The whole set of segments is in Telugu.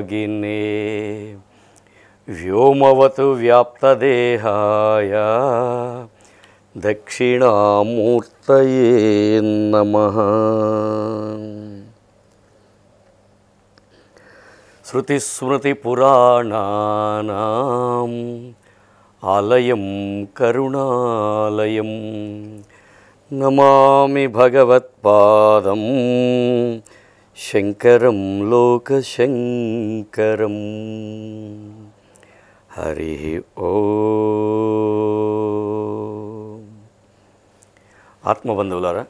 योगिने व्योमवतु व्याप्तदेहाय దక్షిణామూర్తయే నమ శృతిస్మృతిపురాణానాం ఆలయం కరుణాలయం నమామి భగవత్పాదం శంకరం శంకరం హరి ఓ ఆత్మబంధువులారా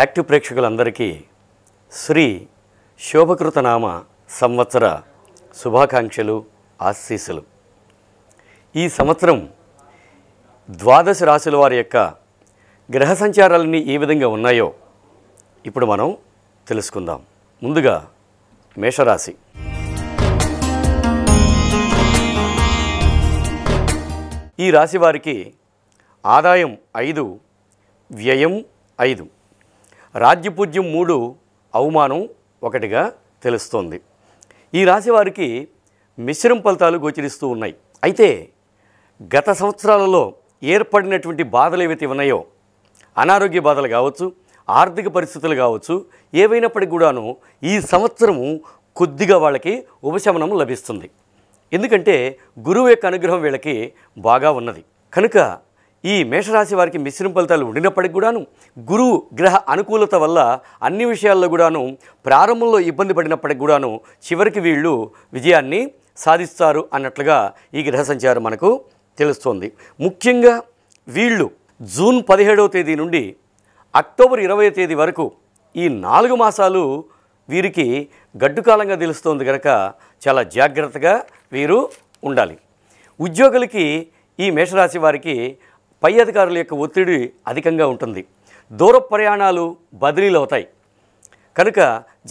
యాక్టివ్ ప్రేక్షకులందరికీ శ్రీ శోభకృతనామ సంవత్సర శుభాకాంక్షలు ఆశీస్సులు ఈ సంవత్సరం ద్వాదశ రాశుల వారి యొక్క గ్రహ సంచారాలన్నీ ఏ విధంగా ఉన్నాయో ఇప్పుడు మనం తెలుసుకుందాం ముందుగా మేషరాశి ఈ రాశి వారికి ఆదాయం ఐదు వ్యయం ఐదు రాజ్యపూజ్యం మూడు అవమానం ఒకటిగా తెలుస్తోంది ఈ రాశి వారికి మిశ్రం ఫలితాలు గోచరిస్తూ ఉన్నాయి అయితే గత సంవత్సరాలలో ఏర్పడినటువంటి బాధలు ఏవైతే ఉన్నాయో అనారోగ్య బాధలు కావచ్చు ఆర్థిక పరిస్థితులు కావచ్చు ఏవైనప్పటికి కూడాను ఈ సంవత్సరము కొద్దిగా వాళ్ళకి ఉపశమనం లభిస్తుంది ఎందుకంటే గురువు యొక్క అనుగ్రహం వీళ్ళకి బాగా ఉన్నది కనుక ఈ మేషరాశి వారికి మిశ్రమ ఫలితాలు ఉండినప్పటికి కూడాను గురువు గ్రహ అనుకూలత వల్ల అన్ని విషయాల్లో కూడాను ప్రారంభంలో ఇబ్బంది పడినప్పటికి కూడాను చివరికి వీళ్ళు విజయాన్ని సాధిస్తారు అన్నట్లుగా ఈ గ్రహ సంచారం మనకు తెలుస్తోంది ముఖ్యంగా వీళ్ళు జూన్ పదిహేడవ తేదీ నుండి అక్టోబర్ ఇరవై తేదీ వరకు ఈ నాలుగు మాసాలు వీరికి గడ్డుకాలంగా తెలుస్తోంది కనుక చాలా జాగ్రత్తగా వీరు ఉండాలి ఉద్యోగులకి ఈ మేషరాశి వారికి పై అధికారుల యొక్క ఒత్తిడి అధికంగా ఉంటుంది దూర ప్రయాణాలు బదిలీలు అవుతాయి కనుక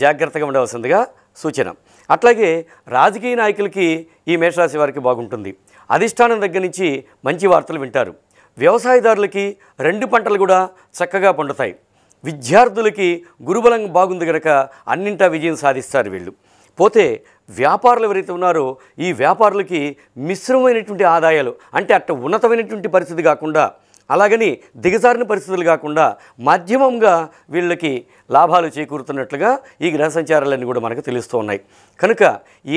జాగ్రత్తగా ఉండవలసిందిగా సూచన అట్లాగే రాజకీయ నాయకులకి ఈ మేషరాశి వారికి బాగుంటుంది అధిష్టానం దగ్గర నుంచి మంచి వార్తలు వింటారు వ్యవసాయదారులకి రెండు పంటలు కూడా చక్కగా పండుతాయి విద్యార్థులకి గురుబలం బాగుంది కనుక అన్నింటా విజయం సాధిస్తారు వీళ్ళు పోతే వ్యాపారులు ఎవరైతే ఉన్నారో ఈ వ్యాపారులకి మిశ్రమైనటువంటి ఆదాయాలు అంటే అట్ట ఉన్నతమైనటువంటి పరిస్థితి కాకుండా అలాగని దిగజారిన పరిస్థితులు కాకుండా మాధ్యమంగా వీళ్ళకి లాభాలు చేకూరుతున్నట్లుగా ఈ గ్రహ సంచారాలన్నీ కూడా మనకు తెలుస్తూ ఉన్నాయి కనుక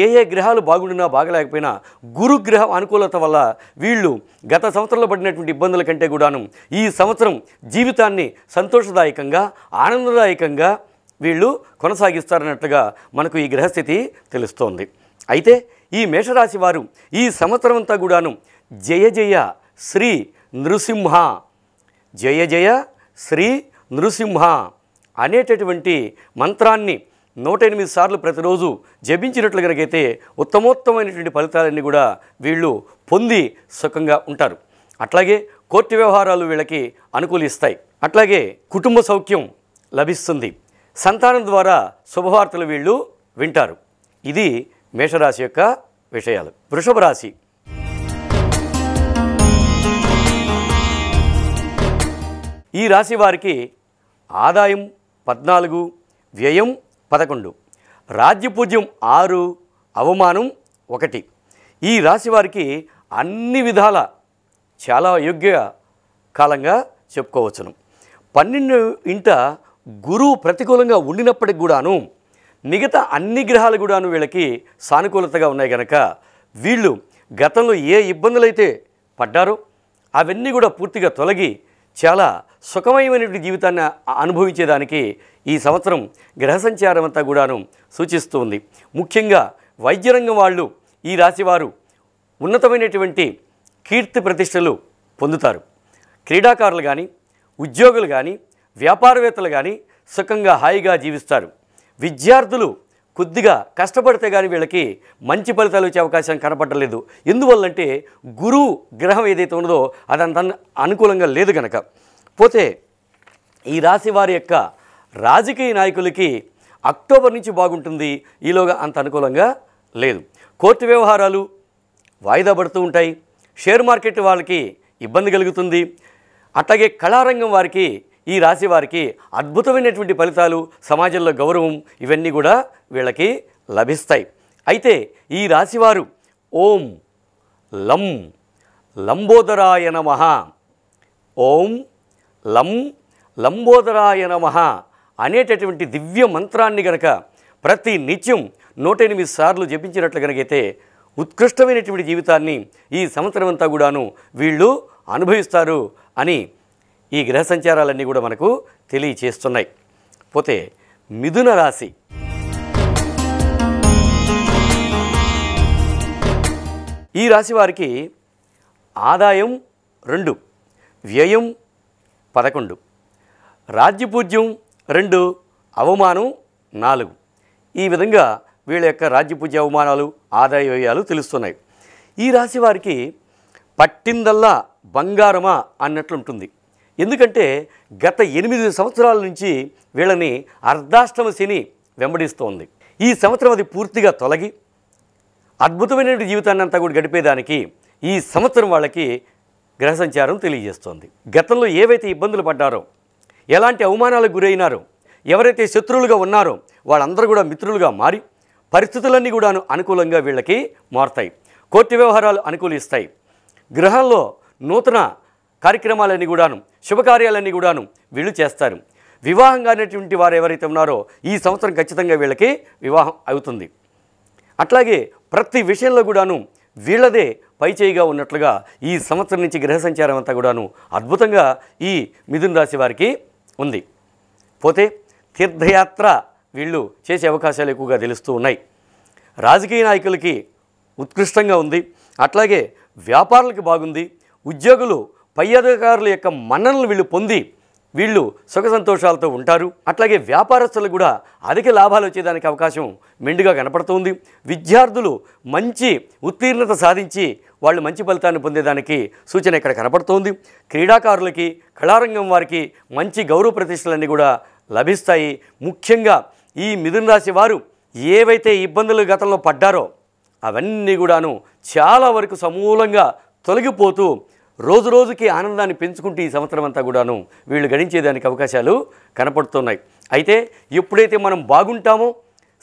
ఏ ఏ గ్రహాలు బాగుండినా బాగలేకపోయినా గురుగ్రహ అనుకూలత వల్ల వీళ్ళు గత సంవత్సరంలో పడినటువంటి ఇబ్బందుల కంటే కూడాను ఈ సంవత్సరం జీవితాన్ని సంతోషదాయకంగా ఆనందదాయకంగా వీళ్ళు కొనసాగిస్తారన్నట్లుగా మనకు ఈ గ్రహస్థితి తెలుస్తోంది అయితే ఈ మేషరాశి వారు ఈ సంవత్సరం అంతా కూడాను జయ జయ శ్రీ నృసింహ జయ జయ శ్రీ నృసింహ అనేటటువంటి మంత్రాన్ని నూట ఎనిమిది సార్లు ప్రతిరోజు జపించినట్లు కనుకైతే ఉత్తమోత్తమైనటువంటి ఫలితాలన్నీ కూడా వీళ్ళు పొంది సుఖంగా ఉంటారు అట్లాగే కోర్టు వ్యవహారాలు వీళ్ళకి అనుకూలిస్తాయి అట్లాగే కుటుంబ సౌఖ్యం లభిస్తుంది సంతానం ద్వారా శుభవార్తలు వీళ్ళు వింటారు ఇది మేషరాశి యొక్క విషయాలు వృషభ రాశి ఈ రాశి వారికి ఆదాయం పద్నాలుగు వ్యయం పదకొండు రాజ్యపూజ్యం ఆరు అవమానం ఒకటి ఈ రాశి వారికి అన్ని విధాల చాలా యోగ్య కాలంగా చెప్పుకోవచ్చును పన్నెండు ఇంట గురువు ప్రతికూలంగా ఉండినప్పటికి కూడాను మిగతా అన్ని గ్రహాలు కూడాను వీళ్ళకి సానుకూలతగా ఉన్నాయి కనుక వీళ్ళు గతంలో ఏ ఇబ్బందులైతే పడ్డారో అవన్నీ కూడా పూర్తిగా తొలగి చాలా సుఖమయమైనటువంటి జీవితాన్ని అనుభవించేదానికి ఈ సంవత్సరం గ్రహ సంచారం అంతా కూడాను సూచిస్తుంది ముఖ్యంగా వైద్యరంగం వాళ్ళు ఈ రాశివారు ఉన్నతమైనటువంటి కీర్తి ప్రతిష్టలు పొందుతారు క్రీడాకారులు కానీ ఉద్యోగులు కానీ వ్యాపారవేత్తలు కానీ సుఖంగా హాయిగా జీవిస్తారు విద్యార్థులు కొద్దిగా కష్టపడితే కానీ వీళ్ళకి మంచి ఫలితాలు వచ్చే అవకాశం కనపడలేదు ఎందువల్లంటే గురువు గ్రహం ఏదైతే ఉన్నదో అంత అనుకూలంగా లేదు కనుక పోతే ఈ రాశి వారి యొక్క రాజకీయ నాయకులకి అక్టోబర్ నుంచి బాగుంటుంది ఈలోగా అంత అనుకూలంగా లేదు కోర్టు వ్యవహారాలు వాయిదా పడుతూ ఉంటాయి షేర్ మార్కెట్ వాళ్ళకి ఇబ్బంది కలుగుతుంది అట్లాగే కళారంగం వారికి ఈ రాశి వారికి అద్భుతమైనటువంటి ఫలితాలు సమాజంలో గౌరవం ఇవన్నీ కూడా వీళ్ళకి లభిస్తాయి అయితే ఈ రాశివారు ఓం లం లంబోదరాయ నమ ఓం లం లంబోదరాయ నమ అనేటటువంటి దివ్య మంత్రాన్ని గనక ప్రతి నిత్యం నూట ఎనిమిది సార్లు జపించినట్లు కనుకైతే ఉత్కృష్టమైనటువంటి జీవితాన్ని ఈ సంవత్సరం అంతా కూడాను వీళ్ళు అనుభవిస్తారు అని ఈ గ్రహ సంచారాలన్నీ కూడా మనకు తెలియచేస్తున్నాయి పోతే మిథున రాశి ఈ రాశి వారికి ఆదాయం రెండు వ్యయం పదకొండు రాజ్యపూజ్యం రెండు అవమానం నాలుగు ఈ విధంగా వీళ్ళ యొక్క రాజ్యపూజ్య అవమానాలు ఆదాయ వ్యయాలు తెలుస్తున్నాయి ఈ రాశి వారికి పట్టిందల్లా బంగారమా అన్నట్లుంటుంది ఎందుకంటే గత ఎనిమిది సంవత్సరాల నుంచి వీళ్ళని అర్ధాష్టమ శని వెంబడిస్తోంది ఈ సంవత్సరం అది పూర్తిగా తొలగి అద్భుతమైన జీవితాన్ని అంతా కూడా గడిపేదానికి ఈ సంవత్సరం వాళ్ళకి గ్రహ సంచారం తెలియజేస్తోంది గతంలో ఏవైతే ఇబ్బందులు పడ్డారో ఎలాంటి అవమానాలకు గురైనారో ఎవరైతే శత్రువులుగా ఉన్నారో వాళ్ళందరూ కూడా మిత్రులుగా మారి పరిస్థితులన్నీ కూడాను అనుకూలంగా వీళ్ళకి మారుతాయి కోర్టు వ్యవహారాలు అనుకూలిస్తాయి గ్రహంలో నూతన కార్యక్రమాలన్నీ కూడాను శుభకార్యాలన్నీ కూడాను వీళ్ళు చేస్తారు వివాహం కానిటువంటి వారు ఎవరైతే ఉన్నారో ఈ సంవత్సరం ఖచ్చితంగా వీళ్ళకి వివాహం అవుతుంది అట్లాగే ప్రతి విషయంలో కూడాను వీళ్ళదే పైచేయిగా ఉన్నట్లుగా ఈ సంవత్సరం నుంచి గ్రహ సంచారం అంతా కూడాను అద్భుతంగా ఈ మిథున రాశి వారికి ఉంది పోతే తీర్థయాత్ర వీళ్ళు చేసే అవకాశాలు ఎక్కువగా తెలుస్తూ ఉన్నాయి రాజకీయ నాయకులకి ఉత్కృష్టంగా ఉంది అట్లాగే వ్యాపారులకి బాగుంది ఉద్యోగులు పై అధికారుల యొక్క మన్ననలు వీళ్ళు పొంది వీళ్ళు సుఖ సంతోషాలతో ఉంటారు అట్లాగే వ్యాపారస్తులు కూడా అధిక లాభాలు వచ్చేదానికి అవకాశం మెండుగా కనపడుతుంది విద్యార్థులు మంచి ఉత్తీర్ణత సాధించి వాళ్ళు మంచి ఫలితాన్ని పొందేదానికి సూచన ఇక్కడ కనపడుతోంది క్రీడాకారులకి కళారంగం వారికి మంచి గౌరవ ప్రతిష్టలన్నీ కూడా లభిస్తాయి ముఖ్యంగా ఈ మిథున రాశి వారు ఏవైతే ఇబ్బందులు గతంలో పడ్డారో అవన్నీ కూడాను చాలా వరకు సమూలంగా తొలగిపోతూ రోజు రోజుకి ఆనందాన్ని పెంచుకుంటూ ఈ సంవత్సరం అంతా కూడాను వీళ్ళు గడించేదానికి అవకాశాలు కనపడుతున్నాయి అయితే ఎప్పుడైతే మనం బాగుంటామో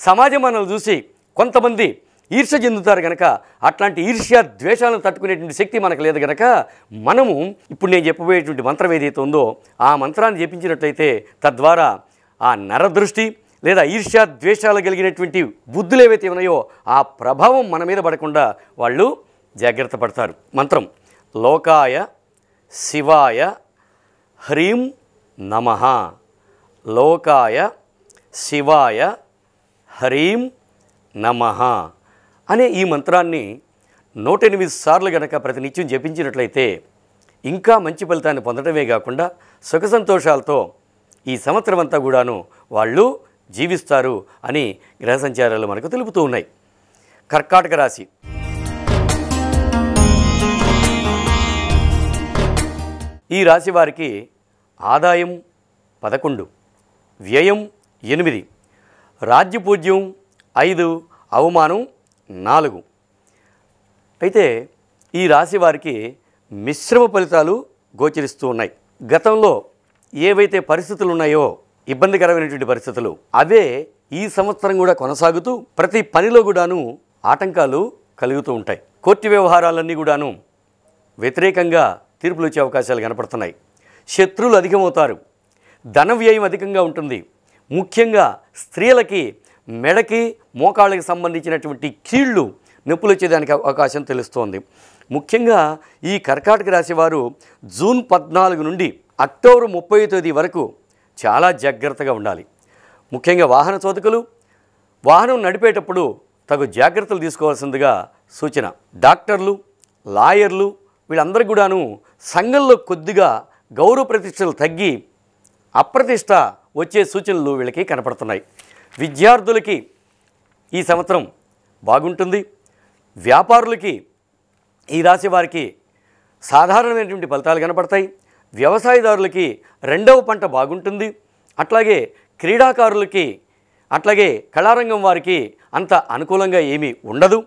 సమాజం మనల్ని చూసి కొంతమంది ఈర్ష చెందుతారు కనుక అట్లాంటి ఈర్ష్యా ద్వేషాలను తట్టుకునేటువంటి శక్తి మనకు లేదు కనుక మనము ఇప్పుడు నేను చెప్పబోయేటువంటి మంత్రం ఏదైతే ఉందో ఆ మంత్రాన్ని జపించినట్లయితే తద్వారా ఆ నరదృష్టి లేదా ఈర్ష్యా ద్వేషాలు కలిగినటువంటి బుద్ధులు ఏవైతే ఉన్నాయో ఆ ప్రభావం మన మీద పడకుండా వాళ్ళు జాగ్రత్త పడతారు మంత్రం లోకాయ శివాయ హ్రీం నమ లోకాయ శివాయ హ్రీం నమ అనే ఈ మంత్రాన్ని నూట ఎనిమిది సార్లు గనక ప్రతినిత్యం జపించినట్లయితే ఇంకా మంచి ఫలితాన్ని పొందడమే కాకుండా సుఖ సంతోషాలతో ఈ సంవత్సరం అంతా కూడాను వాళ్ళు జీవిస్తారు అని గ్రహ సంచారాలు మనకు తెలుపుతూ ఉన్నాయి కర్కాటక రాశి ఈ రాశి వారికి ఆదాయం పదకొండు వ్యయం ఎనిమిది రాజ్యపూజ్యం ఐదు అవమానం నాలుగు అయితే ఈ రాశి వారికి మిశ్రమ ఫలితాలు గోచరిస్తూ ఉన్నాయి గతంలో ఏవైతే పరిస్థితులు ఉన్నాయో ఇబ్బందికరమైనటువంటి పరిస్థితులు అవే ఈ సంవత్సరం కూడా కొనసాగుతూ ప్రతి పనిలో కూడాను ఆటంకాలు కలుగుతూ ఉంటాయి కోర్టు వ్యవహారాలన్నీ కూడాను వ్యతిరేకంగా తీర్పులు వచ్చే అవకాశాలు కనపడుతున్నాయి శత్రువులు అధికమవుతారు ధన వ్యయం అధికంగా ఉంటుంది ముఖ్యంగా స్త్రీలకి మెడకి మోకాళ్ళకి సంబంధించినటువంటి కీళ్ళు నొప్పులు వచ్చేదానికి అవకాశం తెలుస్తోంది ముఖ్యంగా ఈ కర్కాటక రాశివారు జూన్ పద్నాలుగు నుండి అక్టోబర్ ముప్పై తేదీ వరకు చాలా జాగ్రత్తగా ఉండాలి ముఖ్యంగా వాహన చోదకులు వాహనం నడిపేటప్పుడు తగు జాగ్రత్తలు తీసుకోవాల్సిందిగా సూచన డాక్టర్లు లాయర్లు వీళ్ళందరికీ కూడాను సంఘంలో కొద్దిగా గౌరవ ప్రతిష్టలు తగ్గి అప్రతిష్ట వచ్చే సూచనలు వీళ్ళకి కనపడుతున్నాయి విద్యార్థులకి ఈ సంవత్సరం బాగుంటుంది వ్యాపారులకి ఈ రాశి వారికి సాధారణమైనటువంటి ఫలితాలు కనపడతాయి వ్యవసాయదారులకి రెండవ పంట బాగుంటుంది అట్లాగే క్రీడాకారులకి అట్లాగే కళారంగం వారికి అంత అనుకూలంగా ఏమీ ఉండదు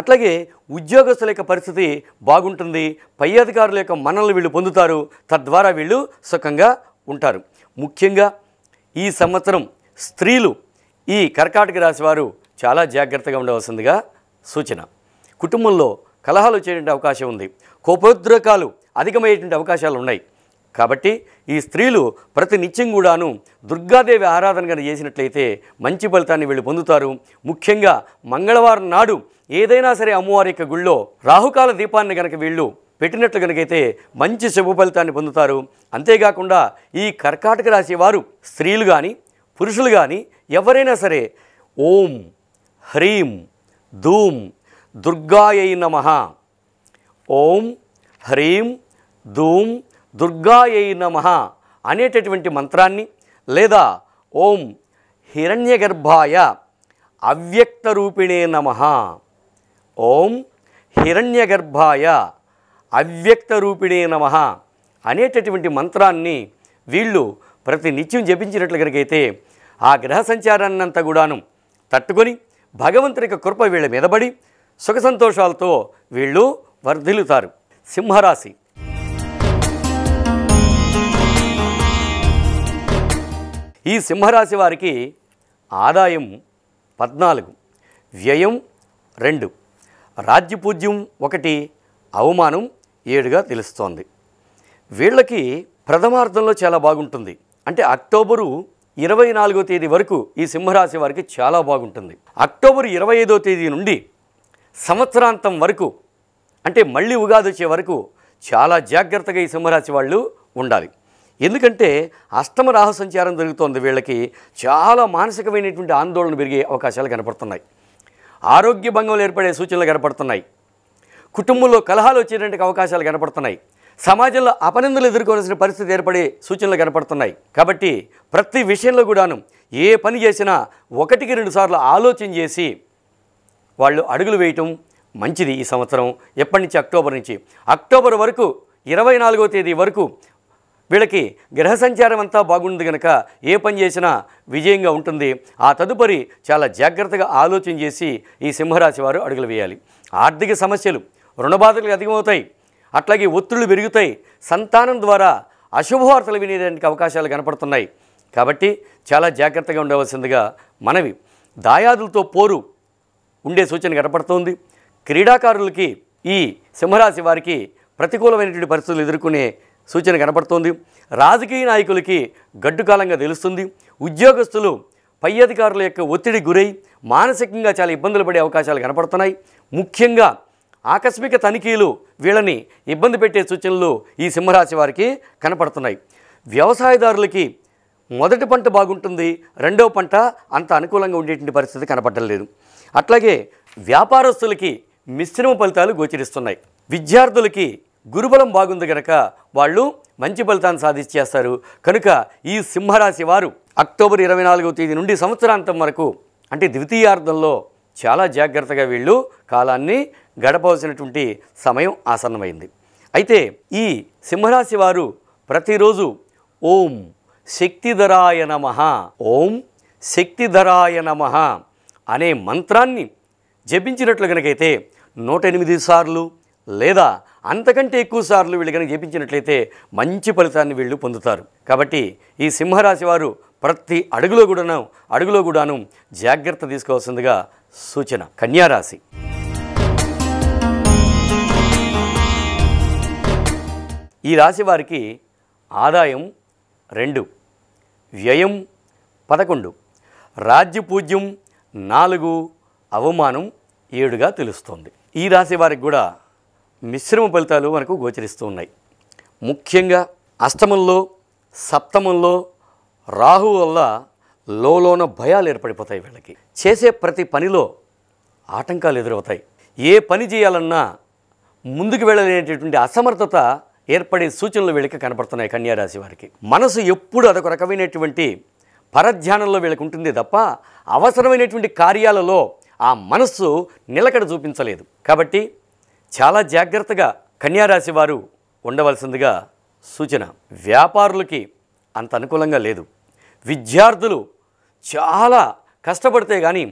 అట్లాగే ఉద్యోగస్తుల యొక్క పరిస్థితి బాగుంటుంది పై అధికారుల యొక్క మనల్ని వీళ్ళు పొందుతారు తద్వారా వీళ్ళు సుఖంగా ఉంటారు ముఖ్యంగా ఈ సంవత్సరం స్త్రీలు ఈ కర్కాటక రాశి వారు చాలా జాగ్రత్తగా ఉండవలసిందిగా సూచన కుటుంబంలో కలహాలు వచ్చేటువంటి అవకాశం ఉంది కోపోద్రేకాలు అధికమయ్యేటువంటి అవకాశాలు ఉన్నాయి కాబట్టి ఈ స్త్రీలు ప్రతి నిత్యం కూడాను దుర్గాదేవి ఆరాధన చేసినట్లయితే మంచి ఫలితాన్ని వీళ్ళు పొందుతారు ముఖ్యంగా మంగళవారం నాడు ఏదైనా సరే అమ్మవారి యొక్క గుళ్ళో రాహుకాల దీపాన్ని గనక వీళ్ళు పెట్టినట్లు కనుకైతే మంచి శుభ ఫలితాన్ని పొందుతారు అంతేకాకుండా ఈ కర్కాటక రాశి వారు స్త్రీలు కానీ పురుషులు కానీ ఎవరైనా సరే ఓం హ్రీం ధూమ్ దుర్గాయై నమ ఓం హ్రీం ధూమ్ దుర్గాయై నమ అనేటటువంటి మంత్రాన్ని లేదా ఓం హిరణ్యగర్భాయ అవ్యక్తరూపిణే నమ ఓం హిరణ్యగర్భాయ అవ్యక్తరూపిణే నమ అనేటటువంటి మంత్రాన్ని వీళ్ళు ప్రతి నిత్యం జపించినట్లు కనుకైతే ఆ గ్రహ సంచారాన్నంతా కూడాను తట్టుకొని భగవంతుని యొక్క కృప వీళ్ళ మీదబడి సుఖ సంతోషాలతో వీళ్ళు వర్ధిల్లుతారు సింహరాశి ఈ సింహరాశి వారికి ఆదాయం పద్నాలుగు వ్యయం రెండు రాజ్యపూజ్యం ఒకటి అవమానం ఏడుగా తెలుస్తోంది వీళ్ళకి ప్రథమార్థంలో చాలా బాగుంటుంది అంటే అక్టోబరు ఇరవై నాలుగో తేదీ వరకు ఈ సింహరాశి వారికి చాలా బాగుంటుంది అక్టోబర్ ఇరవై ఐదో తేదీ నుండి సంవత్సరాంతం వరకు అంటే మళ్ళీ ఉగాది వచ్చే వరకు చాలా జాగ్రత్తగా ఈ సింహరాశి వాళ్ళు ఉండాలి ఎందుకంటే అష్టమ రాహు సంచారం జరుగుతోంది వీళ్ళకి చాలా మానసికమైనటువంటి ఆందోళన పెరిగే అవకాశాలు కనపడుతున్నాయి ఆరోగ్య భంగంలో ఏర్పడే సూచనలు కనపడుతున్నాయి కుటుంబంలో కలహాలు వచ్చేటువంటి అవకాశాలు కనపడుతున్నాయి సమాజంలో అపనిందలు ఎదుర్కోవాల్సిన పరిస్థితి ఏర్పడే సూచనలు కనపడుతున్నాయి కాబట్టి ప్రతి విషయంలో కూడాను ఏ పని చేసినా ఒకటికి రెండు సార్లు ఆలోచన చేసి వాళ్ళు అడుగులు వేయటం మంచిది ఈ సంవత్సరం ఎప్పటి నుంచి అక్టోబర్ నుంచి అక్టోబర్ వరకు ఇరవై నాలుగో తేదీ వరకు వీళ్ళకి గ్రహ సంచారం అంతా బాగుంది కనుక ఏ పని చేసినా విజయంగా ఉంటుంది ఆ తదుపరి చాలా జాగ్రత్తగా ఆలోచన చేసి ఈ సింహరాశి వారు అడుగులు వేయాలి ఆర్థిక సమస్యలు రుణబాధలు అధికమవుతాయి అట్లాగే ఒత్తిళ్లు పెరుగుతాయి సంతానం ద్వారా అశుభవార్తలు వినేదానికి అవకాశాలు కనపడుతున్నాయి కాబట్టి చాలా జాగ్రత్తగా ఉండవలసిందిగా మనవి దాయాదులతో పోరు ఉండే సూచన కనపడుతోంది క్రీడాకారులకి ఈ సింహరాశి వారికి ప్రతికూలమైనటువంటి పరిస్థితులు ఎదుర్కొనే సూచన కనపడుతోంది రాజకీయ నాయకులకి గడ్డుకాలంగా తెలుస్తుంది ఉద్యోగస్తులు పై అధికారుల యొక్క ఒత్తిడి గురై మానసికంగా చాలా ఇబ్బందులు పడే అవకాశాలు కనపడుతున్నాయి ముఖ్యంగా ఆకస్మిక తనిఖీలు వీళ్ళని ఇబ్బంది పెట్టే సూచనలు ఈ సింహరాశి వారికి కనపడుతున్నాయి వ్యవసాయదారులకి మొదటి పంట బాగుంటుంది రెండవ పంట అంత అనుకూలంగా ఉండేటువంటి పరిస్థితి కనపడడం లేదు అట్లాగే వ్యాపారస్తులకి మిశ్రమ ఫలితాలు గోచరిస్తున్నాయి విద్యార్థులకి గురుబలం బాగుంది గనక వాళ్ళు మంచి ఫలితాన్ని సాధించేస్తారు కనుక ఈ సింహరాశి వారు అక్టోబర్ ఇరవై నాలుగవ తేదీ నుండి సంవత్సరాంతం వరకు అంటే ద్వితీయార్థంలో చాలా జాగ్రత్తగా వీళ్ళు కాలాన్ని గడపవలసినటువంటి సమయం ఆసన్నమైంది అయితే ఈ సింహరాశి వారు ప్రతిరోజు ఓం శక్తిధరాయ నమ ఓం శక్తిధరాయ నమ అనే మంత్రాన్ని జపించినట్లు కనుకైతే నూట ఎనిమిది సార్లు లేదా అంతకంటే ఎక్కువ సార్లు వీళ్ళు కనుక చేపించినట్లయితే మంచి ఫలితాన్ని వీళ్ళు పొందుతారు కాబట్టి ఈ సింహరాశి వారు ప్రతి అడుగులో కూడాను అడుగులో కూడాను జాగ్రత్త తీసుకోవాల్సిందిగా సూచన కన్యారాశి ఈ రాశి వారికి ఆదాయం రెండు వ్యయం పదకొండు రాజ్యపూజ్యం నాలుగు అవమానం ఏడుగా తెలుస్తోంది ఈ రాశి వారికి కూడా మిశ్రమ ఫలితాలు మనకు గోచరిస్తూ ఉన్నాయి ముఖ్యంగా అష్టమంలో సప్తమంలో రాహు వల్ల లోలోన భయాలు ఏర్పడిపోతాయి వీళ్ళకి చేసే ప్రతి పనిలో ఆటంకాలు ఎదురవుతాయి ఏ పని చేయాలన్నా ముందుకు వెళ్ళలేనటువంటి అసమర్థత ఏర్పడే సూచనలు వీళ్ళకి కనపడుతున్నాయి కన్యారాశి వారికి మనసు ఎప్పుడు అదొక రకమైనటువంటి పరధ్యానంలో వీళ్ళకి ఉంటుంది తప్ప అవసరమైనటువంటి కార్యాలలో ఆ మనస్సు నిలకడ చూపించలేదు కాబట్టి చాలా జాగ్రత్తగా కన్యారాశి వారు ఉండవలసిందిగా సూచన వ్యాపారులకి అంత అనుకూలంగా లేదు విద్యార్థులు చాలా కష్టపడితే కానీ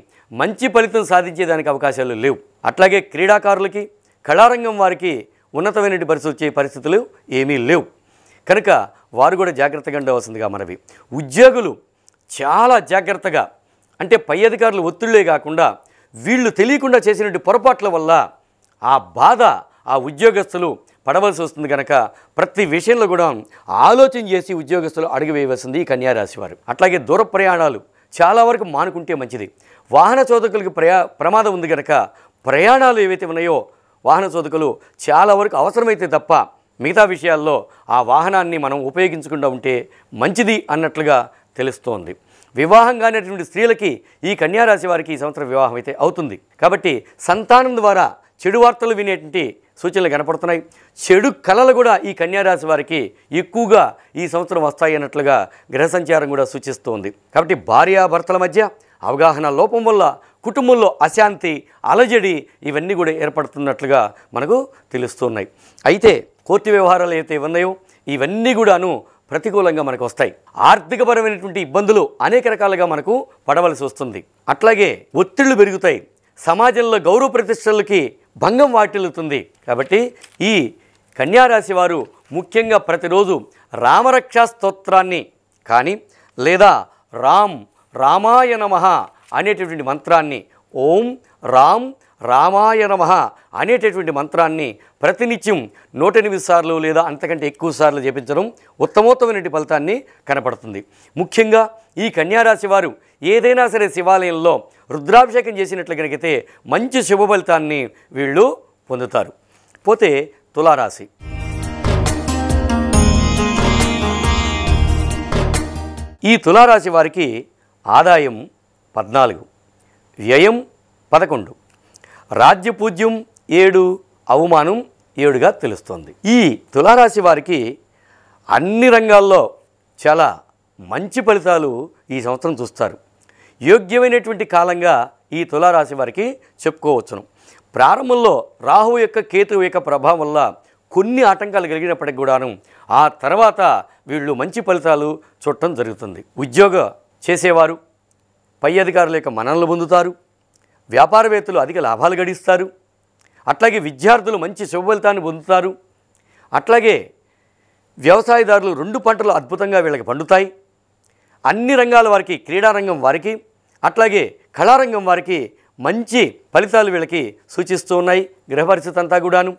మంచి ఫలితం సాధించేదానికి అవకాశాలు లేవు అట్లాగే క్రీడాకారులకి కళారంగం వారికి ఉన్నతమైనటువంటి పరిస్థితి వచ్చే పరిస్థితులు ఏమీ లేవు కనుక వారు కూడా జాగ్రత్తగా ఉండవలసిందిగా మనవి ఉద్యోగులు చాలా జాగ్రత్తగా అంటే పై అధికారులు ఒత్తిళ్లే కాకుండా వీళ్ళు తెలియకుండా చేసినటువంటి పొరపాట్ల వల్ల ఆ బాధ ఆ ఉద్యోగస్తులు పడవలసి వస్తుంది కనుక ప్రతి విషయంలో కూడా ఆలోచన చేసి ఉద్యోగస్తులు అడుగు వేయవలసింది ఈ కన్యారాశి వారు అట్లాగే దూర ప్రయాణాలు చాలా వరకు మానుకుంటే మంచిది వాహన చోదకులకు ప్రయా ప్రమాదం ఉంది కనుక ప్రయాణాలు ఏవైతే ఉన్నాయో వాహన చోదకులు చాలా వరకు అవసరమైతే తప్ప మిగతా విషయాల్లో ఆ వాహనాన్ని మనం ఉపయోగించకుండా ఉంటే మంచిది అన్నట్లుగా తెలుస్తోంది వివాహం కానిటువంటి స్త్రీలకి ఈ కన్యారాశి వారికి ఈ సంవత్సరం వివాహం అయితే అవుతుంది కాబట్టి సంతానం ద్వారా చెడు వార్తలు వినేటువంటి సూచనలు కనపడుతున్నాయి చెడు కళలు కూడా ఈ కన్యారాశి వారికి ఎక్కువగా ఈ సంవత్సరం వస్తాయి అన్నట్లుగా గ్రహ సంచారం కూడా సూచిస్తోంది కాబట్టి భార్యాభర్తల మధ్య అవగాహన లోపం వల్ల కుటుంబంలో అశాంతి అలజడి ఇవన్నీ కూడా ఏర్పడుతున్నట్లుగా మనకు తెలుస్తున్నాయి అయితే కోర్టు వ్యవహారాలు అయితే ఉన్నాయో ఇవన్నీ కూడాను ప్రతికూలంగా మనకు వస్తాయి ఆర్థికపరమైనటువంటి ఇబ్బందులు అనేక రకాలుగా మనకు పడవలసి వస్తుంది అట్లాగే ఒత్తిళ్లు పెరుగుతాయి సమాజంలో గౌరవ ప్రతిష్టలకి భంగం వాటిల్లుతుంది కాబట్టి ఈ కన్యారాశి వారు ముఖ్యంగా ప్రతిరోజు రామరక్షా స్తోత్రాన్ని కానీ లేదా రామ్ రామాయ నమ అనేటటువంటి మంత్రాన్ని ఓం రామ్ రామాయ నమ అనేటటువంటి మంత్రాన్ని ప్రతినిత్యం నూట ఎనిమిది సార్లు లేదా అంతకంటే ఎక్కువ సార్లు చేపించడం ఉత్తమోత్తమైన ఫలితాన్ని కనపడుతుంది ముఖ్యంగా ఈ కన్యారాశి వారు ఏదైనా సరే శివాలయంలో రుద్రాభిషేకం చేసినట్లు కనుకైతే మంచి శుభ ఫలితాన్ని వీళ్ళు పొందుతారు పోతే తులారాశి ఈ తులారాశి వారికి ఆదాయం పద్నాలుగు వ్యయం పదకొండు రాజ్యపూజ్యం ఏడు అవమానం ఏడుగా తెలుస్తుంది ఈ తులారాశి వారికి అన్ని రంగాల్లో చాలా మంచి ఫలితాలు ఈ సంవత్సరం చూస్తారు యోగ్యమైనటువంటి కాలంగా ఈ తులారాశి వారికి చెప్పుకోవచ్చును ప్రారంభంలో రాహువు యొక్క కేతువు యొక్క ప్రభావం వల్ల కొన్ని ఆటంకాలు కలిగినప్పటికి కూడాను ఆ తర్వాత వీళ్ళు మంచి ఫలితాలు చూడటం జరుగుతుంది ఉద్యోగ చేసేవారు పై అధికారుల యొక్క మనల్ని పొందుతారు వ్యాపారవేత్తలు అధిక లాభాలు గడిస్తారు అట్లాగే విద్యార్థులు మంచి శుభఫలితాన్ని పొందుతారు అట్లాగే వ్యవసాయదారులు రెండు పంటలు అద్భుతంగా వీళ్ళకి పండుతాయి అన్ని రంగాల వారికి క్రీడారంగం వారికి అట్లాగే కళారంగం వారికి మంచి ఫలితాలు వీళ్ళకి సూచిస్తూ ఉన్నాయి గృహపరిస్థితి అంతా కూడాను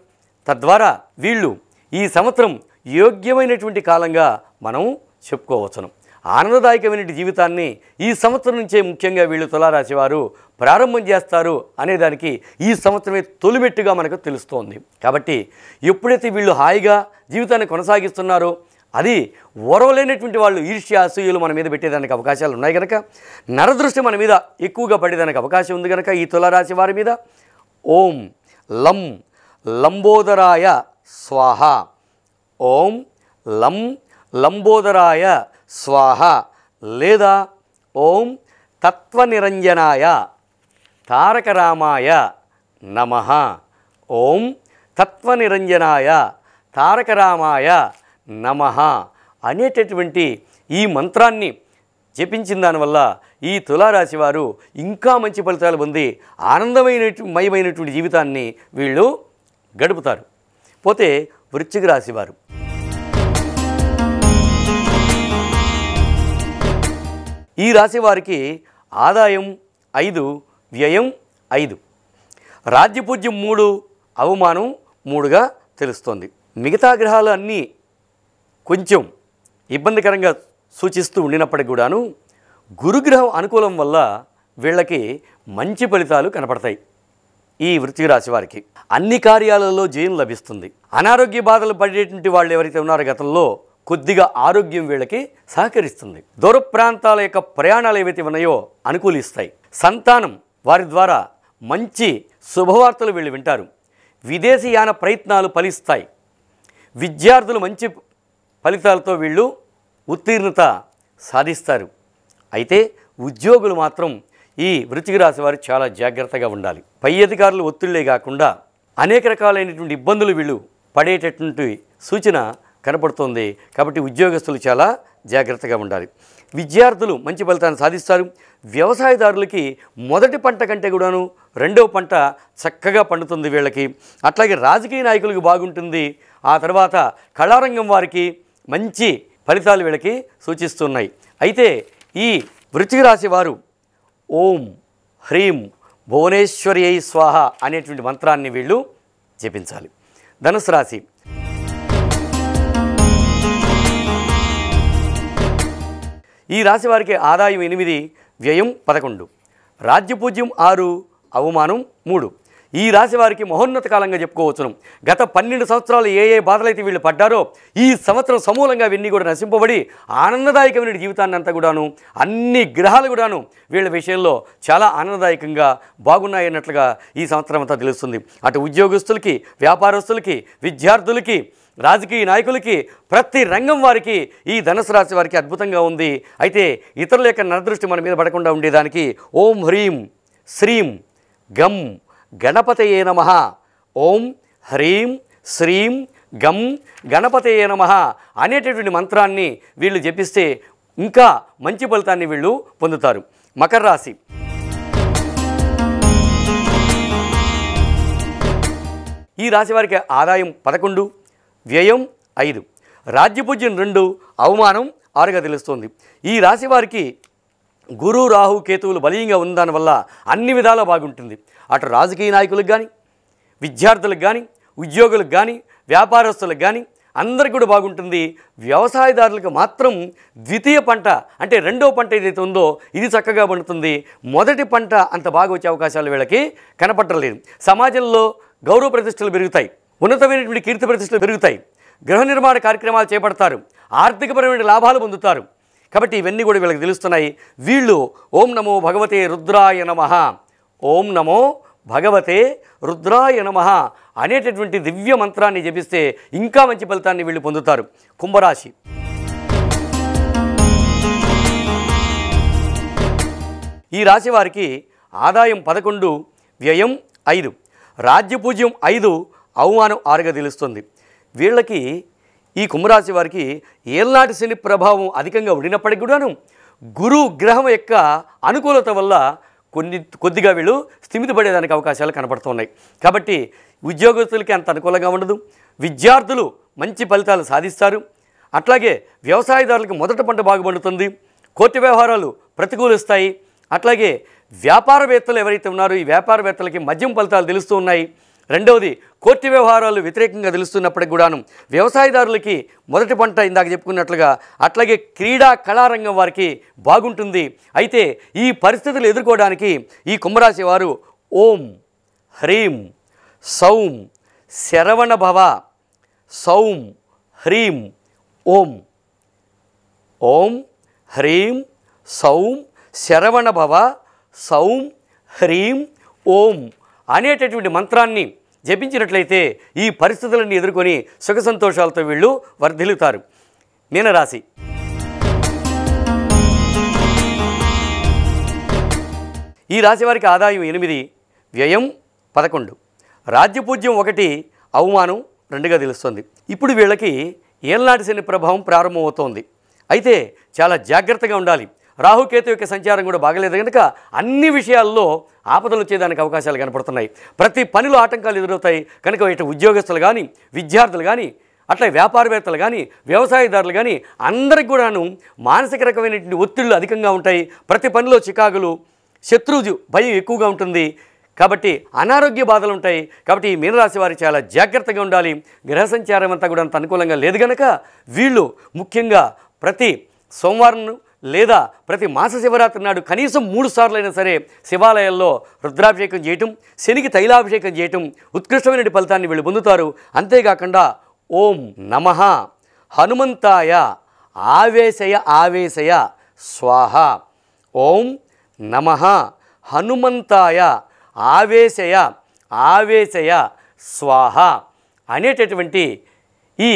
తద్వారా వీళ్ళు ఈ సంవత్సరం యోగ్యమైనటువంటి కాలంగా మనం చెప్పుకోవచ్చును ఆనందదాయకమైన జీవితాన్ని ఈ సంవత్సరం నుంచే ముఖ్యంగా వీళ్ళు తులారాశివారు ప్రారంభం చేస్తారు అనేదానికి ఈ సంవత్సరమే తొలిమెట్టుగా మనకు తెలుస్తోంది కాబట్టి ఎప్పుడైతే వీళ్ళు హాయిగా జీవితాన్ని కొనసాగిస్తున్నారో అది ఓరవలేనటువంటి వాళ్ళు ఈర్ష్య అసూయలు మన మీద పెట్టేదానికి అవకాశాలు ఉన్నాయి కనుక నరదృష్టి మన మీద ఎక్కువగా పడేదానికి అవకాశం ఉంది కనుక ఈ తులారాశి వారి మీద ఓం లం లంబోదరాయ స్వాహ ఓం లం లంబోదరాయ స్వాహ లేదా ఓం తత్వనిరంజనాయ తారకరామాయ నమ ఓం తత్వనిరంజనాయ తారకరామాయ నమ అనేటటువంటి ఈ మంత్రాన్ని జపించిన దానివల్ల ఈ తులారాశి వారు ఇంకా మంచి ఫలితాలు పొంది ఆనందమైన మయమైనటువంటి జీవితాన్ని వీళ్ళు గడుపుతారు పోతే వృశ్చిక రాశివారు ఈ రాశి వారికి ఆదాయం ఐదు వ్యయం ఐదు రాజ్యపూజ్యం మూడు అవమానం మూడుగా తెలుస్తోంది మిగతా గ్రహాలు అన్నీ కొంచెం ఇబ్బందికరంగా సూచిస్తూ ఉండినప్పటికి కూడాను గురుగ్రహం అనుకూలం వల్ల వీళ్ళకి మంచి ఫలితాలు కనపడతాయి ఈ వృత్తి రాశి వారికి అన్ని కార్యాలలో జయం లభిస్తుంది అనారోగ్య బాధలు పడేటువంటి వాళ్ళు ఎవరైతే ఉన్నారో గతంలో కొద్దిగా ఆరోగ్యం వీళ్ళకి సహకరిస్తుంది దూర ప్రాంతాల యొక్క ప్రయాణాలు ఏవైతే ఉన్నాయో అనుకూలిస్తాయి సంతానం వారి ద్వారా మంచి శుభవార్తలు వీళ్ళు వింటారు విదేశీయాన ప్రయత్నాలు ఫలిస్తాయి విద్యార్థులు మంచి ఫలితాలతో వీళ్ళు ఉత్తీర్ణత సాధిస్తారు అయితే ఉద్యోగులు మాత్రం ఈ వృత్తికి రాశి వారు చాలా జాగ్రత్తగా ఉండాలి పై అధికారులు ఒత్తిళ్ళే కాకుండా అనేక రకాలైనటువంటి ఇబ్బందులు వీళ్ళు పడేటటువంటి సూచన కనపడుతోంది కాబట్టి ఉద్యోగస్తులు చాలా జాగ్రత్తగా ఉండాలి విద్యార్థులు మంచి ఫలితాన్ని సాధిస్తారు వ్యవసాయదారులకి మొదటి పంట కంటే కూడాను రెండవ పంట చక్కగా పండుతుంది వీళ్ళకి అట్లాగే రాజకీయ నాయకులకు బాగుంటుంది ఆ తర్వాత కళారంగం వారికి మంచి ఫలితాలు వీళ్ళకి సూచిస్తున్నాయి అయితే ఈ వృత్తికి రాసి వారు ఓం హ్రీం భువనేశ్వరి స్వాహ అనేటువంటి మంత్రాన్ని వీళ్ళు జపించాలి ధనుసు రాశి ఈ రాశి వారికి ఆదాయం ఎనిమిది వ్యయం పదకొండు రాజ్యపూజ్యం ఆరు అవమానం మూడు ఈ రాశి వారికి మహోన్నత కాలంగా చెప్పుకోవచ్చును గత పన్నెండు సంవత్సరాలు ఏ ఏ బాధలైతే వీళ్ళు పడ్డారో ఈ సంవత్సరం సమూలంగా వీన్ని కూడా నశింపబడి ఆనందదాయకమైన జీవితాన్ని అంతా కూడాను అన్ని గ్రహాలు కూడాను వీళ్ళ విషయంలో చాలా ఆనందదాయకంగా బాగున్నాయన్నట్లుగా ఈ సంవత్సరం అంతా తెలుస్తుంది అటు ఉద్యోగస్తులకి వ్యాపారస్తులకి విద్యార్థులకి రాజకీయ నాయకులకి ప్రతి రంగం వారికి ఈ ధనుసు రాశి వారికి అద్భుతంగా ఉంది అయితే ఇతరుల యొక్క నరదృష్టి మన మీద పడకుండా ఉండేదానికి ఓం హ్రీం శ్రీం గం గణపతయే నమ ఓం హ్రీం శ్రీం గం గణపతయే నమ అనేటటువంటి మంత్రాన్ని వీళ్ళు జపిస్తే ఇంకా మంచి ఫలితాన్ని వీళ్ళు పొందుతారు మకర రాశి ఈ రాశి వారికి ఆదాయం పదకొండు వ్యయం ఐదు రాజ్యపూజ్యం రెండు అవమానం ఆరుగా తెలుస్తుంది ఈ రాశి వారికి గురు రాహు కేతువులు బలీయంగా ఉన్న వల్ల అన్ని విధాలా బాగుంటుంది అటు రాజకీయ నాయకులకు కానీ విద్యార్థులకు కానీ ఉద్యోగులకు కానీ వ్యాపారస్తులకు కానీ అందరికి కూడా బాగుంటుంది వ్యవసాయదారులకు మాత్రం ద్వితీయ పంట అంటే రెండో పంట ఏదైతే ఉందో ఇది చక్కగా పండుతుంది మొదటి పంట అంత బాగా వచ్చే అవకాశాలు వీళ్ళకి కనపడలేదు సమాజంలో గౌరవ ప్రతిష్టలు పెరుగుతాయి ఉన్నతమైనటువంటి కీర్తి ప్రతిష్టలు పెరుగుతాయి గృహ నిర్మాణ కార్యక్రమాలు చేపడతారు ఆర్థికపరమైన లాభాలు పొందుతారు కాబట్టి ఇవన్నీ కూడా వీళ్ళకి తెలుస్తున్నాయి వీళ్ళు ఓం నమో భగవతే రుద్రాయ నమ ఓం నమో భగవతే రుద్రాయ నమ అనేటటువంటి దివ్య మంత్రాన్ని జపిస్తే ఇంకా మంచి ఫలితాన్ని వీళ్ళు పొందుతారు కుంభరాశి ఈ రాశి వారికి ఆదాయం పదకొండు వ్యయం ఐదు రాజ్యపూజ్యం ఐదు అవమానం ఆరగదిలుస్తుంది వీళ్ళకి ఈ కుంభరాశి వారికి ఏళ్ళనాటి శని ప్రభావం అధికంగా ఉండినప్పటికీ కూడాను గురు గ్రహం యొక్క అనుకూలత వల్ల కొన్ని కొద్దిగా వీళ్ళు స్థిమితపడేదానికి అవకాశాలు కనపడుతున్నాయి కాబట్టి ఉద్యోగస్తులకి అంత అనుకూలంగా ఉండదు విద్యార్థులు మంచి ఫలితాలు సాధిస్తారు అట్లాగే వ్యవసాయదారులకు మొదట పంట బాగుపడుతుంది కోర్టు వ్యవహారాలు ప్రతికూలిస్తాయి అట్లాగే వ్యాపారవేత్తలు ఎవరైతే ఉన్నారో ఈ వ్యాపారవేత్తలకి మద్యం ఫలితాలు తెలుస్తూ ఉన్నాయి రెండవది కోర్టు వ్యవహారాలు వ్యతిరేకంగా తెలుస్తున్నప్పటికి కూడాను వ్యవసాయదారులకి మొదటి పంట ఇందాక చెప్పుకున్నట్లుగా అట్లాగే క్రీడా కళారంగం వారికి బాగుంటుంది అయితే ఈ పరిస్థితులు ఎదుర్కోవడానికి ఈ కుంభరాశి వారు ఓం హ్రీం సౌం శరవణ భవ సౌం హ్రీం ఓం ఓం హ్రీం సౌం శరవణ భవ సౌం హ్రీం ఓం అనేటటువంటి మంత్రాన్ని జపించినట్లయితే ఈ పరిస్థితులను ఎదుర్కొని సుఖ సంతోషాలతో వీళ్ళు వర్ధిల్లుతారు మీనరాశి ఈ రాశి వారికి ఆదాయం ఎనిమిది వ్యయం పదకొండు రాజ్యపూజ్యం ఒకటి అవమానం రెండుగా తెలుస్తుంది ఇప్పుడు వీళ్ళకి ఏలనాటి శని ప్రభావం ప్రారంభమవుతోంది అయితే చాలా జాగ్రత్తగా ఉండాలి రాహుకేతు యొక్క సంచారం కూడా బాగలేదు కనుక అన్ని విషయాల్లో ఆపదలు వచ్చేదానికి అవకాశాలు కనపడుతున్నాయి ప్రతి పనిలో ఆటంకాలు ఎదురవుతాయి కనుక ఇటు ఉద్యోగస్తులు కానీ విద్యార్థులు కానీ అట్లా వ్యాపారవేత్తలు కానీ వ్యవసాయదారులు కానీ అందరికి కూడాను మానసిక రకమైనటువంటి ఒత్తిళ్లు అధికంగా ఉంటాయి ప్రతి పనిలో చికాకులు శత్రువు భయం ఎక్కువగా ఉంటుంది కాబట్టి అనారోగ్య బాధలు ఉంటాయి కాబట్టి ఈ మీనరాశి వారి చాలా జాగ్రత్తగా ఉండాలి గ్రహ సంచారం అంతా కూడా అంత అనుకూలంగా లేదు గనక వీళ్ళు ముఖ్యంగా ప్రతి సోమవారం లేదా ప్రతి మాస శివరాత్రి నాడు కనీసం మూడు సార్లైనా సరే శివాలయాల్లో రుద్రాభిషేకం చేయటం శనికి తైలాభిషేకం చేయటం ఉత్కృష్టమైన ఫలితాన్ని వీళ్ళు పొందుతారు అంతేకాకుండా ఓం నమ హనుమంతాయ ఆవేశయ ఆవేశయ స్వాహ ఓం నమ హనుమంతాయ ఆవేశయ ఆవేశయ స్వాహ అనేటటువంటి ఈ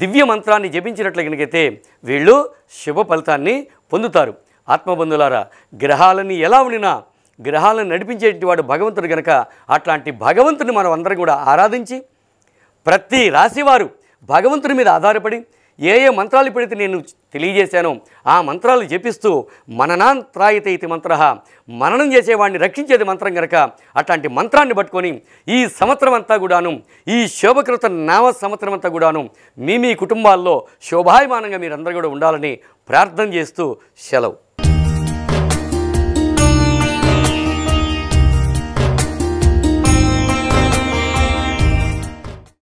దివ్య మంత్రాన్ని జపించినట్లు కనుకైతే వీళ్ళు శుభ ఫలితాన్ని పొందుతారు ఆత్మబంధులారా గ్రహాలని ఎలా ఉండినా గ్రహాలను నడిపించేటి వాడు భగవంతుడు గనక అట్లాంటి భగవంతుని మనం అందరం కూడా ఆరాధించి ప్రతి రాశివారు భగవంతుని మీద ఆధారపడి ఏ ఏ మంత్రాలు పెడితే నేను తెలియజేశానో ఆ మంత్రాలు జపిస్తూ మననాంత్రాయిత ఇది మంత్ర మననం చేసేవాడిని రక్షించేది మంత్రం కనుక అట్లాంటి మంత్రాన్ని పట్టుకొని ఈ సంవత్సరం అంతా కూడాను ఈ శోభకృత నామ సంవత్సరం అంతా కూడాను మీ మీ కుటుంబాల్లో శోభాయమానంగా మీరందరూ కూడా ఉండాలని ప్రార్థన చేస్తూ సెలవు